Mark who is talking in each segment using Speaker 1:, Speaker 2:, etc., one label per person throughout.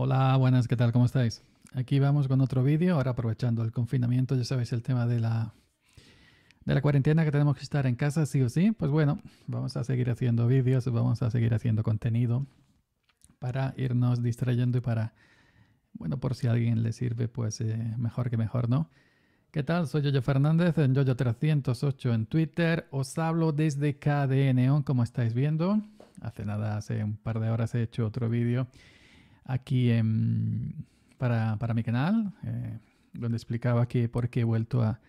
Speaker 1: Hola, buenas, ¿qué tal? ¿Cómo estáis? Aquí vamos con otro vídeo, ahora aprovechando el confinamiento, ya sabéis el tema de la, de la cuarentena que tenemos que estar en casa sí o sí. Pues bueno, vamos a seguir haciendo vídeos, vamos a seguir haciendo contenido para irnos distrayendo y para, bueno, por si a alguien le sirve, pues eh, mejor que mejor, ¿no? ¿Qué tal? Soy Yoyo Fernández en Yoyo308 en Twitter. Os hablo desde KDN, como estáis viendo. Hace nada, hace un par de horas he hecho otro vídeo aquí para, mi canal, eh, donde explicaba que por qué he vuelto a,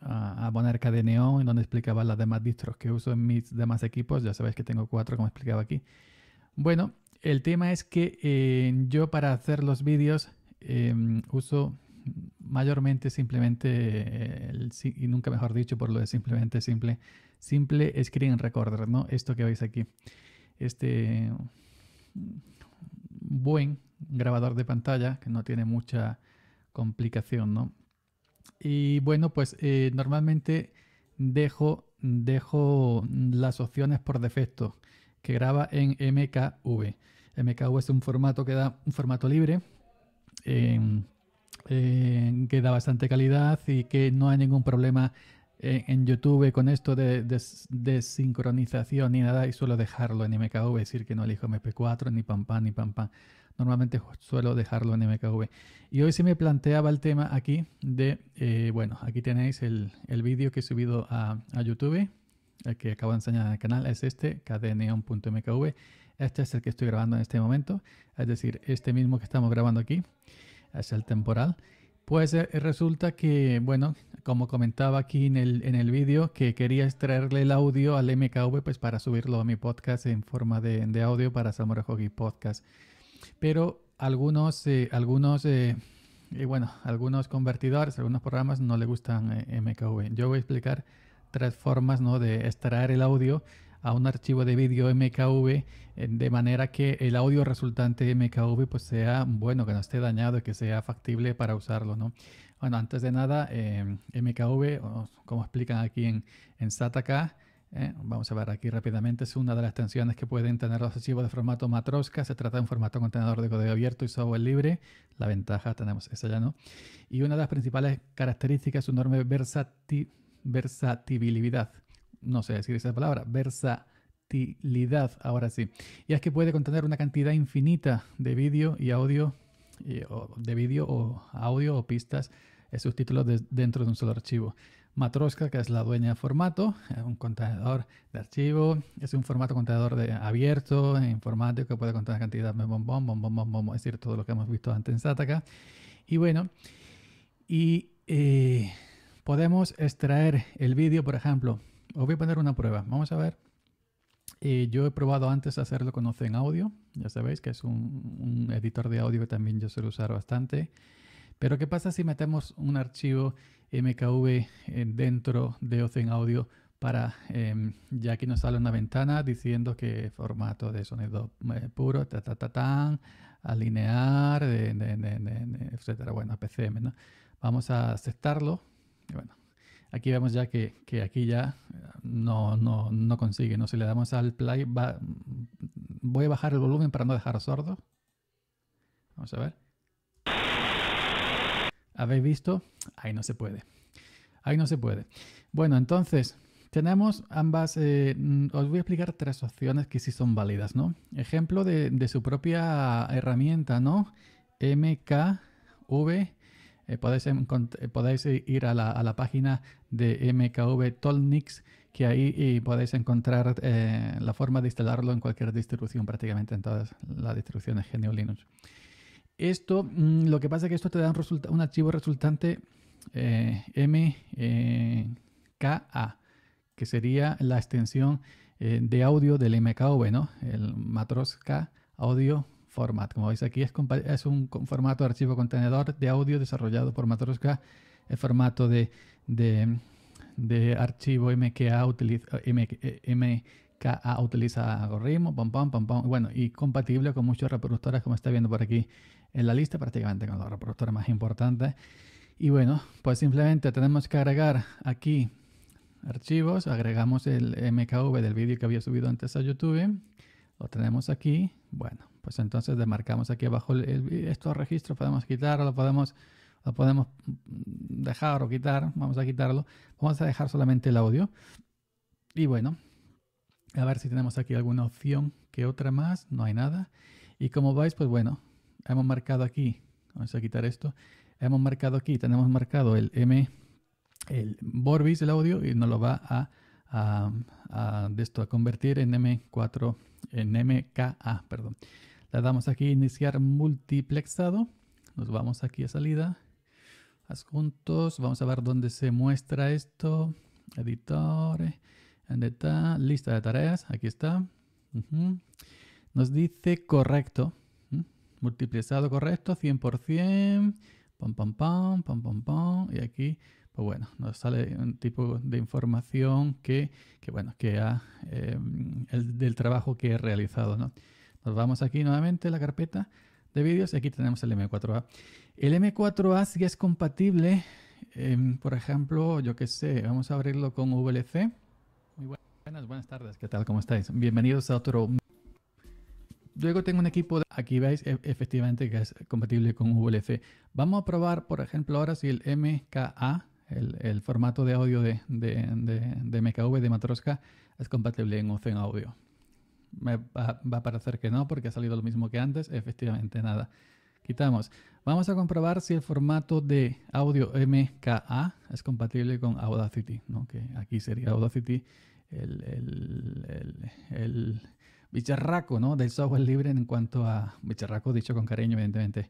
Speaker 1: a, a y donde explicaba las demás distros que uso en mis demás equipos. Ya sabéis que tengo cuatro, como explicaba aquí. Bueno, el tema es que eh, yo para hacer los vídeos eh, uso mayormente simplemente, y nunca mejor dicho por lo de simplemente simple, simple screen recorder, ¿no? Esto que veis aquí. Este buen grabador de pantalla que no tiene mucha complicación, Y bueno, pues eh, normalmente dejo, dejo las opciones por defecto que graba en MKV. MKV es un formato que da un formato libre, que da bastante calidad y que no hay ningún problema en, YouTube con esto de, desincronización ni nada y suelo dejarlo en MKV, decir que no elijo MP4 ni pam pam ni pam pam. Normalmente suelo dejarlo en MKV. Y hoy se me planteaba el tema aquí de, eh, bueno, aquí tenéis el, el vídeo que he subido a, a YouTube el que acabo de enseñar en el canal es este, kdneon.mkv. Este es el que estoy grabando en este momento, es decir, este mismo que estamos grabando aquí, es el temporal. Pues eh, resulta que, bueno, como comentaba aquí en el, en el vídeo, que quería extraerle el audio al MKV pues para subirlo a mi podcast en forma de, audio para Samurai Hockey Podcast. Pero algunos, eh, algunos, eh, bueno, algunos convertidores, algunos programas no le gustan MKV. Yo voy a explicar tres formas ¿no? de extraer el audio a un archivo de vídeo MKV eh, de manera que el audio resultante MKV pues sea bueno, que no esté dañado y que sea factible para usarlo, ¿no? Bueno, antes de nada, eh, MKV, como explican aquí en, en SATAK, eh, vamos a ver aquí rápidamente, es una de las extensiones que pueden tener los archivos de formato Matroska. Se trata de un formato contenedor de código abierto y software libre. La ventaja tenemos esa ya, ¿no? Y una de las principales características es su enorme versatilidad no sé decir esa palabra, versatilidad, ahora sí. Y es que puede contener una cantidad infinita de vídeo y audio, eh, de vídeo o audio o pistas, eh, subtítulos dentro de un solo archivo. Matroska, que es la dueña de formato, es un contenedor de archivo, es un formato contenedor de, abierto, informático, que puede contener cantidad de bom, bom, bom, es decir, todo lo que hemos visto antes en Sataka. Y bueno, y eh, Podemos extraer el vídeo, por ejemplo. Os voy a poner una prueba. Vamos a ver. Eh, yo he probado antes hacerlo con Ocean Audio. Ya sabéis que es un, editor de audio que también yo suelo usar bastante. Pero ¿qué pasa si metemos un archivo MKV eh, dentro de Ocean Audio para, em, ya aquí nos sale una ventana diciendo que formato de sonido eh, puro, ta, tan, alinear, de, etcétera, bueno, PCM, Vamos a aceptarlo bueno, aquí vemos ya que, aquí ya eh, no, no, no, consigue, ¿no? Si le damos al play, voy a bajar el volumen para no dejar sordo. Vamos a ver. ¿Habéis visto? Ahí no se puede. Ahí no se puede. Bueno, entonces tenemos ambas. Eh, mm, os voy a explicar tres opciones que sí son válidas, ¿no? Ejemplo de, de su propia herramienta, ¿no? MKV eh, podéis, em, eh, ir a la, página de MKV que ahí podéis encontrar eh, la forma de instalarlo en cualquier distribución, prácticamente en todas las distribuciones GNU Linux. Esto, mm, lo que pasa es que esto te da un, archivo resultante MKA, que sería la extensión de audio del MKV, ¿no? El Matroska Audio Format. Como veis aquí es, es un formato de archivo contenedor de audio desarrollado por Matroska, el formato de, archivo MKA utiliza, eh, MKA eh, utiliza algoritmo, pam, bueno, y compatible con muchos reproductores como está viendo por aquí en la lista, prácticamente con los reproductores más importantes. Y bueno, pues simplemente tenemos que agregar aquí archivos, agregamos el MKV del vídeo que había subido antes a YouTube, lo tenemos aquí, bueno, pues entonces desmarcamos aquí abajo estos registros, podemos quitarlo, podemos, lo podemos dejar o quitar, vamos a quitarlo, vamos a dejar solamente el audio. Y bueno, a ver si tenemos aquí alguna opción que otra más, no hay nada. Y como veis, pues bueno, hemos marcado aquí, vamos a quitar esto, hemos marcado aquí, tenemos marcado el M, el Borbis, el audio, y nos lo va a, de esto, a convertir en M4, en MKA, perdón. Le damos aquí iniciar multiplexado. Nos vamos aquí a salida. Adjuntos. Vamos a ver dónde se muestra esto. Editor. Lista de tareas. Aquí está. Nos dice correcto. Multiplexado correcto. 100%. Pam, pam, pam. Pam, pam, Y aquí pues bueno, nos sale un tipo de información que, bueno, que ha, em, del trabajo que he realizado, ¿no? Nos vamos aquí nuevamente a la carpeta de vídeos y aquí tenemos el M4A. El M4A ya es compatible, em, por ejemplo, yo qué sé, vamos a abrirlo con VLC. Muy buenas, buenas tardes, ¿qué tal? ¿Cómo estáis? Bienvenidos a otro... Luego tengo un equipo, de... aquí veis e, efectivamente que es compatible con VLC. Vamos a probar, por ejemplo, ahora si el MKA, el, formato de audio de, de MKV de Matroska, es compatible en Ocean Audio. Me va, a parecer que no porque ha salido lo mismo que antes. Efectivamente, nada. Quitamos. Vamos a comprobar si el formato de audio MKA es compatible con Audacity, que aquí sería Audacity el, bicharraco ¿no? del software libre en cuanto a, bicharraco dicho con cariño evidentemente,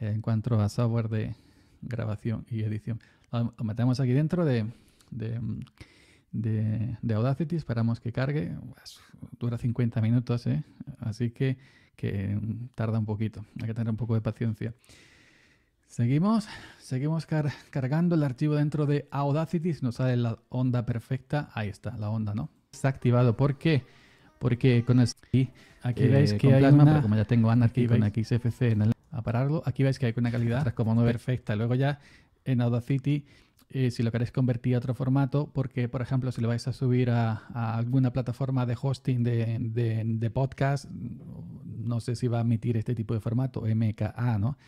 Speaker 1: en cuanto a software de grabación y edición. Lo metemos aquí dentro de de, Audacity, esperamos que cargue, pues, dura 50 minutos, ¿eh? así que, que tarda un poquito, hay que tener un poco de paciencia. Seguimos, seguimos cargando el archivo dentro de Audacity, nos sale la onda perfecta, ahí está, la onda, ¿no? Está activado, ¿por qué? Porque con el... Aquí eh, que hay como ya tengo con XFC en A pararlo, aquí veis que hay una calidad como no perfecta, luego ya en Audacity eh, si lo queréis convertir a otro formato, porque por ejemplo si lo vais a subir a, alguna plataforma de hosting de, podcast, no sé si va a emitir este tipo de formato, MKA, ¿no?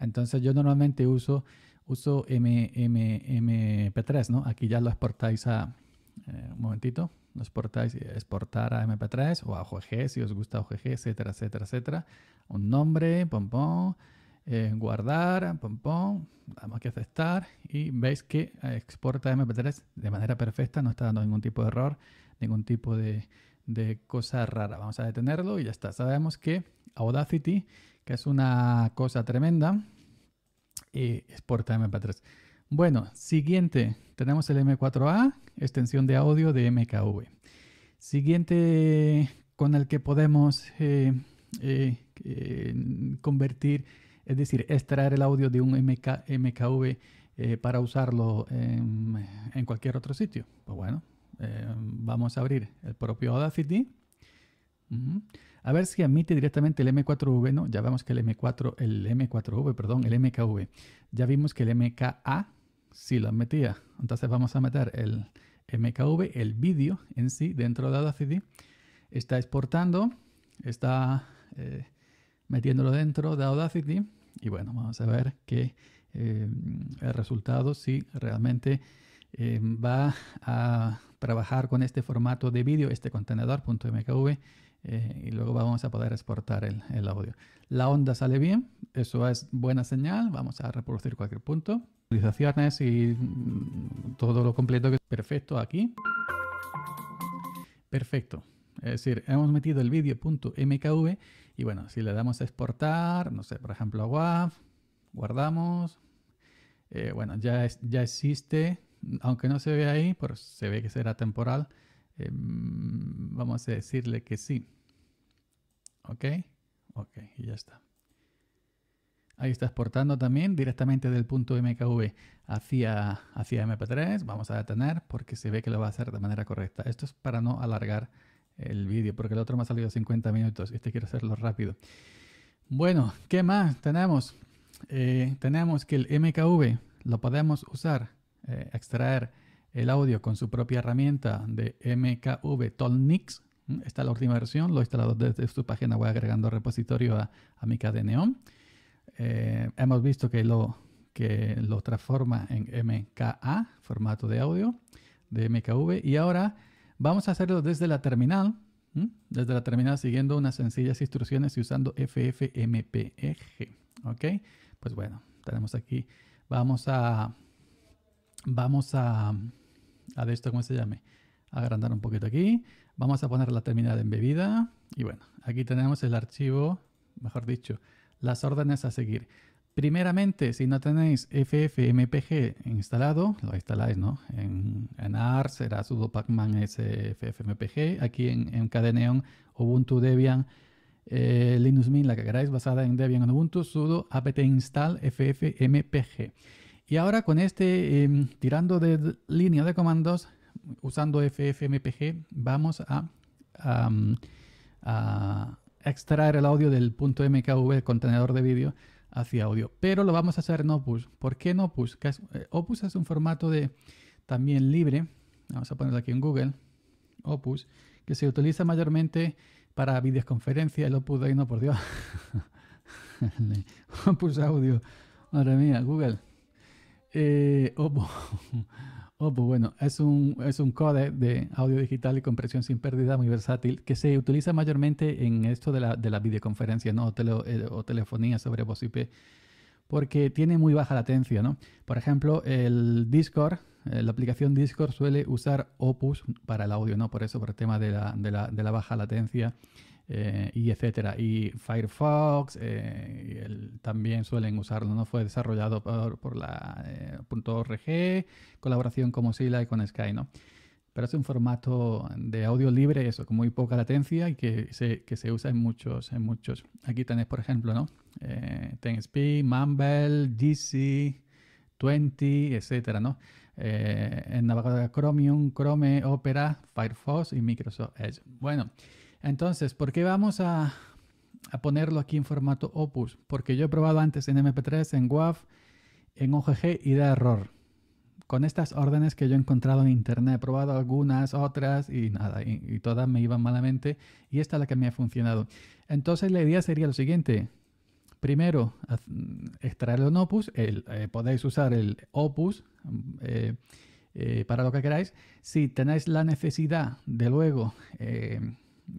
Speaker 1: Entonces yo normalmente uso, uso M, MP3, ¿no? Aquí ya lo exportáis a... Eh, un momentito, lo exportáis, exportar a MP3 o a OGG, si os gusta OGG, etcétera, etcétera, etcétera. Un nombre, pom, pom eh, guardar, vamos vamos que aceptar y veis que eh, exporta MP3 de manera perfecta, no está dando ningún tipo de error, ningún tipo de, de cosa rara. Vamos a detenerlo y ya está. Sabemos que Audacity, que es una cosa tremenda, eh, exporta MP3. Bueno, siguiente, tenemos el M4A, extensión de audio de MKV. Siguiente con el que podemos convertir es decir, extraer el audio de un MKV eh, para usarlo en, cualquier otro sitio. Pues bueno, eh, vamos a abrir el propio Audacity. A ver si admite directamente el M4V, ¿no? Ya vemos que el M4, el M4V, perdón, el MKV. Ya vimos que el MKA sí lo admitía. Entonces vamos a meter el MKV, el vídeo en sí, dentro de Audacity. Está exportando, está eh, metiéndolo dentro de Audacity. Y bueno, vamos a ver qué eh, el resultado si realmente eh, va a trabajar con este formato de vídeo, este contenedor.mkv, eh, y luego vamos a poder exportar el, audio. La onda sale bien, eso es buena señal, vamos a reproducir cualquier punto. utilizaciones y mm, todo lo completo que es perfecto aquí. Perfecto, es decir, hemos metido el vídeo.mkv y bueno, si le damos a exportar, no sé, por ejemplo, a WAV, guardamos. Eh, bueno, ya, ya existe, aunque no se ve ahí, pero se ve que será temporal. Em, vamos a decirle que sí. ¿Ok? Ok, y ya está. Ahí está exportando también directamente del punto MKV hacia, hacia MP3. Vamos a detener porque se ve que lo va a hacer de manera correcta. Esto es para no alargar el vídeo, porque el otro me ha salido 50 minutos. Este quiero hacerlo rápido. Bueno, ¿qué más tenemos? Eh, tenemos que el MKV lo podemos usar, eh, extraer el audio con su propia herramienta de MKV Tolnix. Mm, Esta es la última versión, lo he instalado desde su página, voy agregando repositorio a, a mi Neon. Eh, hemos visto que lo, que lo transforma en MKA, formato de audio de MKV, y ahora Vamos a hacerlo desde la terminal, desde la terminal siguiendo unas sencillas instrucciones y usando FFmpeg. ¿Ok? Pues bueno, tenemos aquí. Vamos a... Vamos a... A esto, ¿cómo se llame? Agrandar un poquito aquí. Vamos a poner la terminal embebida. Y bueno, aquí tenemos el archivo, mejor dicho, las órdenes a seguir. Primeramente, si no tenéis FFmpg instalado, lo instaláis, ¿no? En, en AR será sudo pacman sfmpg. aquí en, en Ubuntu Debian, eh, Linux Mint, la que queráis, basada en Debian en Ubuntu, sudo apt install ffmpg. Y ahora con este, em, tirando de línea de comandos, usando ffmpg, vamos a, extraer el audio del .mkv, el contenedor de vídeo, hacia audio. Pero lo vamos a hacer en Opus. ¿Por qué en Opus? Es, eh, Opus es un formato de también libre. Vamos a ponerlo aquí en Google. Opus, que se utiliza mayormente para videoconferencia. El Opus ahí no, por Dios. Opus Audio. Madre mía, Google. Eh, Opus. Opus oh, bueno, es un, es un codec de audio digital y compresión sin pérdida muy versátil que se utiliza mayormente en esto de, la, videoconferencia ¿no? Eh, o, telefonía sobre voz IP porque tiene muy baja latencia. ¿no? Por ejemplo, el Discord, eh, la aplicación Discord suele usar Opus para el audio, ¿no? por eso, por el tema de la, de la baja latencia eh, y etcétera. Y Firefox eh, también suelen usarlo, ¿no? Fue desarrollado por, por la eh, .org, colaboración con Mozilla y con Sky, ¿no? Pero es un formato de audio libre, eso, con muy poca latencia y que se, que se usa en muchos, en muchos. Aquí tenés, por ejemplo, ¿no? Speed, Mumble, GC, 20, etcétera, ¿no? en navegador Chromium, Chrome, Opera, Firefox y Microsoft Edge. Bueno, entonces, ¿por qué vamos a, ponerlo aquí en formato opus? Porque yo he probado antes en MP3, en WAV, en OGG y da error. Con estas órdenes que yo he encontrado en internet, he probado algunas, otras y nada, y, todas me iban malamente y esta es la que me ha funcionado. Entonces la idea sería lo siguiente, Primero, mm, extraerlo en Opus. Eh, podéis usar el Opus eh, eh, para lo que queráis. Si tenéis la necesidad de luego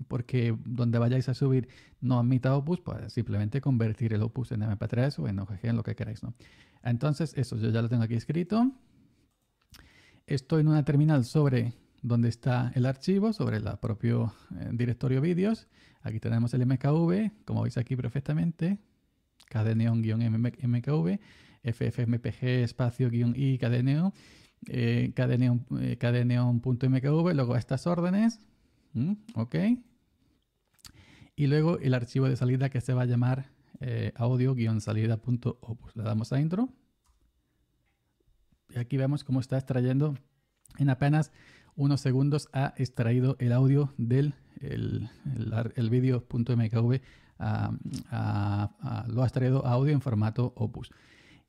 Speaker 1: porque donde vayáis a subir no admita Opus, pues simplemente convertir el Opus en MP3 o en OGG, en lo que queráis, ¿no? Entonces, eso yo ya lo tengo aquí escrito. Estoy en una terminal sobre donde está el archivo, sobre el propio eh, directorio vídeos. Aquí tenemos el MKV, como veis aquí perfectamente, kdneon-mkv, ffmpg espacio-i kdneon, e eh, kdneon.mkv, eh, e luego estas órdenes, Mm, ¿Ok? Y luego el archivo de salida que se va a llamar eh, audio-salida.opus. Pues, le damos a intro. Y aquí vemos cómo está extrayendo en apenas unos segundos ha extraído el audio del el, el, a, ah, ah, ah, lo ha extraído a audio en formato opus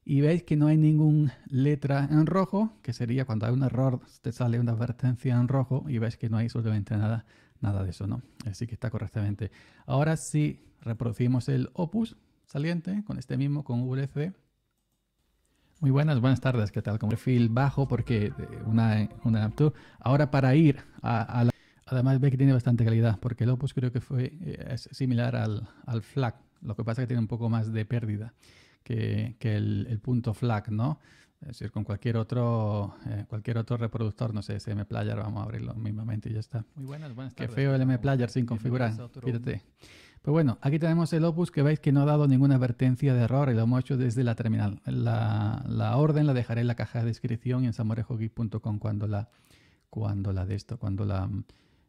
Speaker 1: y veis que no hay ninguna letra en rojo, que sería cuando hay un error, te sale una advertencia en rojo y veis que no hay absolutamente nada, nada de eso, ¿no? Así que está correctamente. Ahora sí reproducimos el opus saliente con este mismo, con VLC. Muy buenas, buenas tardes, ¿qué tal? Con perfil bajo porque eh, una, una Ahora para ir a, la... Además ve que tiene bastante calidad porque el opus creo que fue, eh, similar al, al FLAC, lo que pasa es que tiene un poco más de pérdida que, el, punto flag, ¿no? Es decir, con cualquier otro, eh, cualquier otro reproductor, no sé, ese player vamos a abrirlo mismamente y ya está. Muy buenas, buenas Qué feo el player sin configurar. Fíjate. Pues bueno, aquí tenemos el Opus que veis que no ha dado ninguna advertencia de error y lo hemos hecho desde la terminal. La, la orden la dejaré en la caja de descripción y en samorejogeek.com cuando la, cuando la de esto, cuando, la,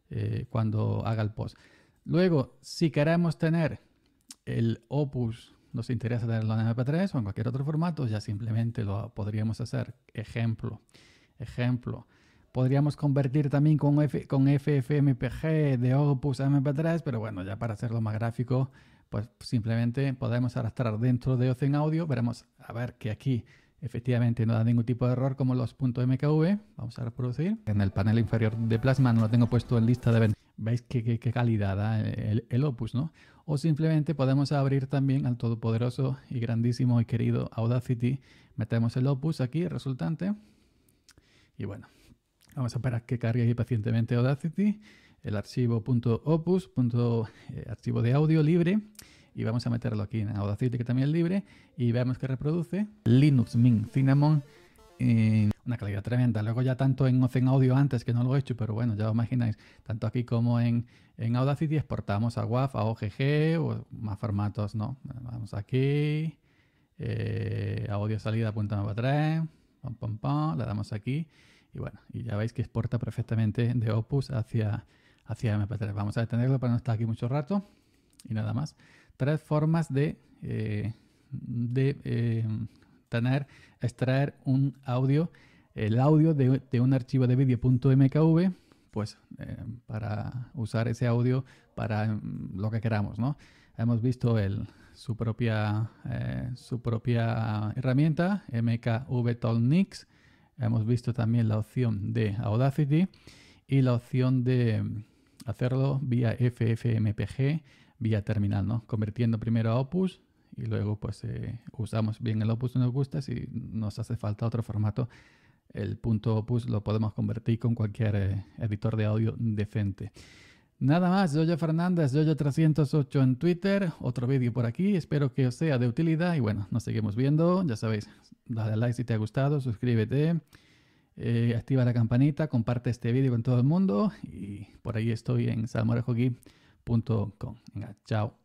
Speaker 1: eh, cuando haga el post. Luego, si queremos tener el Opus nos interesa tenerlo en MP3 o en cualquier otro formato, ya simplemente lo podríamos hacer. Ejemplo, ejemplo. Podríamos convertir también con, con FFmpg de Opus a MP3, pero bueno, ya para hacerlo más gráfico, pues simplemente podemos arrastrar dentro de Ocean Audio. Veremos a ver que aquí efectivamente no da ningún tipo de error como los .mkv. Vamos a reproducir. En el panel inferior de Plasma no lo tengo puesto en lista de venta. Veis qué, calidad da el, Opus, ¿no? O simplemente podemos abrir también al todopoderoso y grandísimo y querido Audacity. Metemos el Opus aquí, el resultante. Y bueno, vamos a esperar que cargue ahí pacientemente Audacity, el archivo .opus. Eh, archivo de audio libre y vamos a meterlo aquí en Audacity que también es libre y vemos que reproduce Linux Mint Cinnamon una calidad tremenda. Luego ya tanto en Ocean Audio antes, que no lo he hecho, pero bueno, ya os imagináis, tanto aquí como en, Audacity exportamos a WAV, a OGG o más formatos, ¿no? Vamos aquí, eh, audio salida, punto para atrás, le damos aquí y bueno, y ya veis que exporta perfectamente de Opus hacia, hacia MP3. Vamos a detenerlo para no estar aquí mucho rato y nada más. Tres formas de... Eh, de eh, extraer, extraer un audio, el audio de, un archivo de vídeo.mkv, pues eh, para usar ese audio para mm, lo que queramos, ¿no? Hemos visto el, su, propia, eh, su propia herramienta, tolnix hemos visto también la opción de Audacity y la opción de mm, hacerlo vía FFmpg, vía terminal, ¿no? Convirtiendo primero a Opus y luego pues eh, usamos bien el opus nos gusta. Si nos hace falta otro formato, el punto opus lo podemos convertir con cualquier eh, editor de audio decente. Nada más, Yoyo Fernández, Yoyo308 en Twitter, otro vídeo por aquí, espero que os sea de utilidad y bueno, nos seguimos viendo, ya sabéis, dale like si te ha gustado, suscríbete, eh, activa la campanita, comparte este vídeo con todo el mundo y por ahí estoy en salmorejoqui.com Venga, chao.